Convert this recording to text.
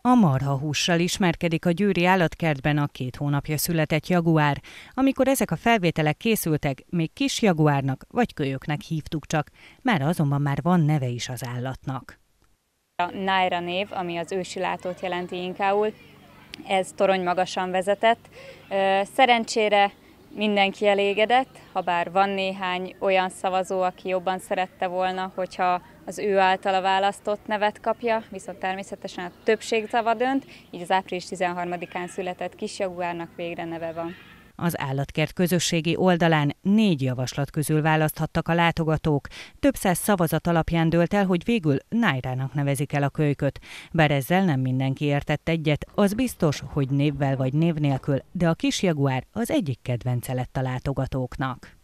A hússal ismerkedik a Győri állatkertben a két hónapja született jaguár. Amikor ezek a felvételek készültek, még kis jaguárnak vagy kölyöknek hívtuk csak, már azonban már van neve is az állatnak. A Naira név, ami az ősi látót jelenti inkául, ez torony magasan vezetett. Szerencsére mindenki elégedett, ha bár van néhány olyan szavazó, aki jobban szerette volna, hogyha az ő általa választott nevet kapja, viszont természetesen a többség szava dönt, így az április 13-án született jaguárnak végre neve van. Az állatkert közösségi oldalán négy javaslat közül választhattak a látogatók. Több száz szavazat alapján dölt el, hogy végül Nájrának nevezik el a kölyköt. Bár ezzel nem mindenki értett egyet, az biztos, hogy névvel vagy név nélkül, de a kis jaguár az egyik kedvence lett a látogatóknak.